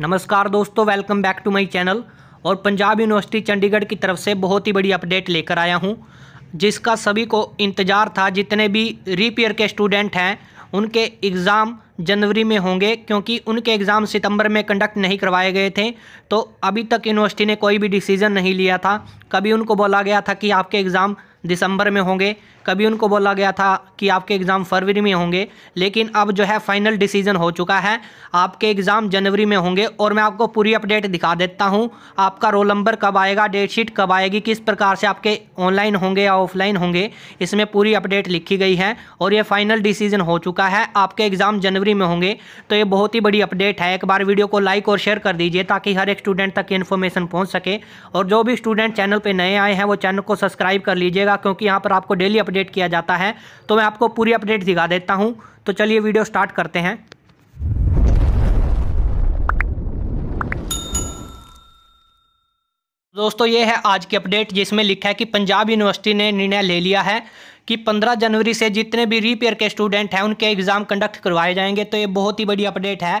नमस्कार दोस्तों welcome back to my channel और पंजाब यूनिवर्सिटी चंडीगढ़ की तरफ से बहुत ही बड़ी अपडेट लेकर आया हूं जिसका सभी को इंतज़ार था जितने भी रीपियर के स्टूडेंट हैं उनके एग्ज़ाम जनवरी में होंगे क्योंकि उनके एग्ज़ाम सितंबर में कंडक्ट नहीं करवाए गए थे तो अभी तक यूनिवर्सिटी ने कोई भी डिसीज़न नहीं लिया था कभी उनको बोला गया था कि आपके एग्ज़ाम दिसंबर में होंगे कभी उनको बोला गया था कि आपके एग्ज़ाम फरवरी में होंगे लेकिन अब जो है फाइनल डिसीजन हो चुका है आपके एग्ज़ाम जनवरी में होंगे और मैं आपको पूरी अपडेट दिखा देता हूँ आपका रोल नंबर कब आएगा डेट शीट कब आएगी किस प्रकार से आपके ऑनलाइन होंगे या ऑफलाइन होंगे इसमें पूरी अपडेट लिखी गई है और ये फाइनल डिसीजन हो चुका है आपके एग्ज़ाम जनवरी में होंगे तो ये बहुत ही बड़ी अपडेट है एक बार वीडियो को लाइक और शेयर कर दीजिए ताकि हर एक स्टूडेंट तक इन्फॉर्मेशन पहुँच सके और जो भी स्टूडेंट चैनल पर नए आए हैं वो चैनल को सब्सक्राइब कर लीजिएगा क्योंकि यहाँ पर आपको डेली अपडेट अपडेट किया जाता है तो मैं आपको पूरी अपडेट दिखा देता हूँ तो चलिए वीडियो स्टार्ट करते हैं दोस्तों ये है आज की अपडेट जिसमें लिखा है कि पंजाब यूनिवर्सिटी ने निर्णय ले लिया है कि 15 जनवरी से जितने भी रीपेयर के स्टूडेंट हैं उनके एग्ज़ाम कंडक्ट करवाए जाएंगे तो ये बहुत ही बड़ी अपडेट है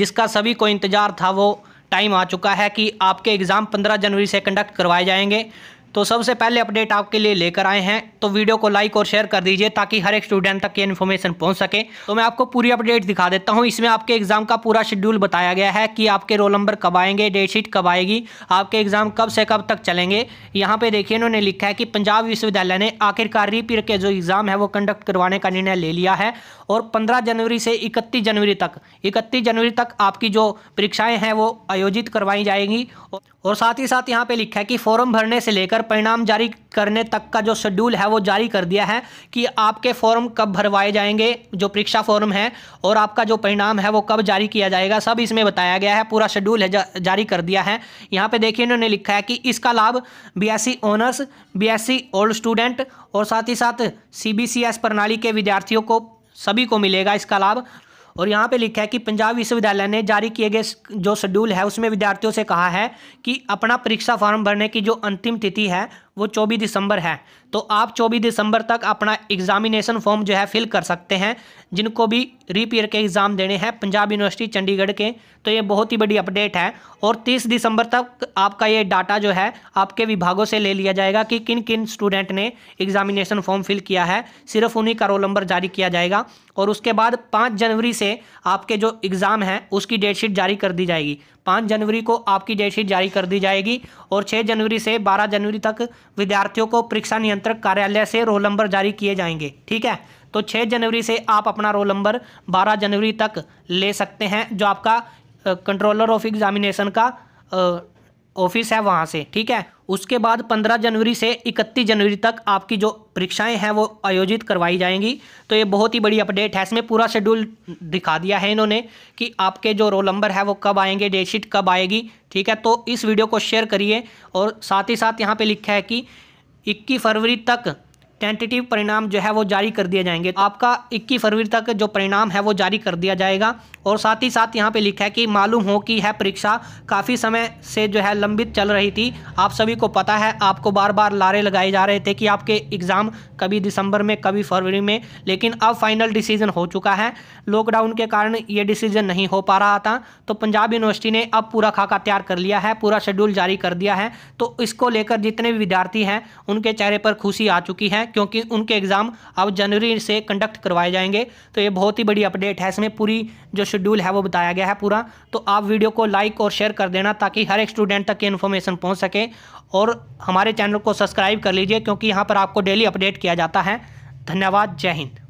जिसका सभी को इंतज़ार था वो टाइम आ चुका है कि आपके एग्ज़ाम 15 जनवरी से कंडक्ट करवाए जाएंगे तो सबसे पहले अपडेट आपके लिए लेकर आए हैं तो वीडियो को लाइक और शेयर कर दीजिए ताकि हर एक स्टूडेंट तक ये इन्फॉर्मेशन पहुंच सके तो मैं आपको पूरी अपडेट दिखा देता हूं इसमें आपके एग्जाम का पूरा शेड्यूल बताया गया है कि आपके रोल नंबर कब आएंगे डेट शीट कब आएगी आपके एग्जाम कब से कब तक चलेंगे यहाँ पे देखिए इन्होंने लिखा है कि पंजाब विश्वविद्यालय ने आखिरकार रिपीर के जो एग्जाम है वो कंडक्ट करवाने का निर्णय ले लिया है और पंद्रह जनवरी से इकतीस जनवरी तक इकतीस जनवरी तक आपकी जो परीक्षाएं हैं वो आयोजित करवाई जाएंगी और साथ ही साथ यहाँ पे लिखा है कि फॉर्म भरने से लेकर परिणाम जारी करने तक का जो शेड्यूल है वो जारी कर दिया है कि आपके फॉर्म कब भरवाए जाएंगे जो परीक्षा फॉर्म है और आपका जो परिणाम है वो कब जारी किया जाएगा सब इसमें बताया गया है पूरा शेड्यूल है जा, जारी कर दिया है यहाँ पे देखिए इन्होंने लिखा है कि इसका लाभ BSc honours BSc old student और साथ ही साथ सी प्रणाली के विद्यार्थियों को सभी को मिलेगा इसका लाभ और यहाँ पे लिखा है कि पंजाब विश्वविद्यालय ने जारी किए गए जो शेड्यूल है उसमें विद्यार्थियों से कहा है कि अपना परीक्षा फॉर्म भरने की जो अंतिम तिथि है वो चौबीस दिसंबर है तो आप चौबीस दिसंबर तक अपना एग्जामिनेशन फॉर्म जो है फिल कर सकते हैं जिनको भी रिपेयर के एग्ज़ाम देने हैं पंजाब यूनिवर्सिटी चंडीगढ़ के तो ये बहुत ही बड़ी अपडेट है और तीस दिसंबर तक आपका ये डाटा जो है आपके विभागों से ले लिया जाएगा कि किन किन स्टूडेंट ने एग्जामिनेशन फॉर्म फिल किया है सिर्फ उन्हीं का रोल नंबर जारी किया जाएगा और उसके बाद पाँच जनवरी से आपके जो एग्ज़ाम हैं उसकी डेटशीट जारी कर दी जाएगी पाँच जनवरी को आपकी डेटशीट जारी कर दी जाएगी और छः जनवरी से बारह जनवरी तक विद्यार्थियों को परीक्षा नियंत्रक कार्यालय से रोल नंबर जारी किए जाएंगे ठीक है तो 6 जनवरी से आप अपना रोल नंबर 12 जनवरी तक ले सकते हैं जो आपका कंट्रोलर ऑफ एग्जामिनेशन का ऑफिस है वहाँ से ठीक है उसके बाद 15 जनवरी से 31 जनवरी तक आपकी जो परीक्षाएं हैं वो आयोजित करवाई जाएंगी तो ये बहुत ही बड़ी अपडेट है इसमें पूरा शेड्यूल दिखा दिया है इन्होंने कि आपके जो रोल नंबर है वो कब आएंगे शीट कब आएगी ठीक है तो इस वीडियो को शेयर करिए और साथ ही साथ यहाँ पर लिखा है कि इक्कीस फरवरी तक टेंटेटिव परिणाम जो है वो जारी कर दिए जाएंगे तो आपका 21 फरवरी तक जो परिणाम है वो जारी कर दिया जाएगा और साथ ही साथ यहाँ पे लिखा है कि मालूम हो कि है परीक्षा काफ़ी समय से जो है लंबित चल रही थी आप सभी को पता है आपको बार बार लारे लगाए जा रहे थे कि आपके एग्ज़ाम कभी दिसंबर में कभी फरवरी में लेकिन अब फाइनल डिसीजन हो चुका है लॉकडाउन के कारण ये डिसीजन नहीं हो पा रहा था तो पंजाब यूनिवर्सिटी ने अब पूरा खाका तैयार कर लिया है पूरा शेड्यूल जारी कर दिया है तो इसको लेकर जितने भी विद्यार्थी हैं उनके चेहरे पर खुशी आ चुकी है क्योंकि उनके एग्ज़ाम अब जनवरी से कंडक्ट करवाए जाएंगे तो ये बहुत ही बड़ी अपडेट है इसमें पूरी जो शेड्यूल है वो बताया गया है पूरा तो आप वीडियो को लाइक और शेयर कर देना ताकि हर एक स्टूडेंट तक ये इन्फॉर्मेशन पहुँच सके और हमारे चैनल को सब्सक्राइब कर लीजिए क्योंकि यहाँ पर आपको डेली अपडेट किया जाता है धन्यवाद जय हिंद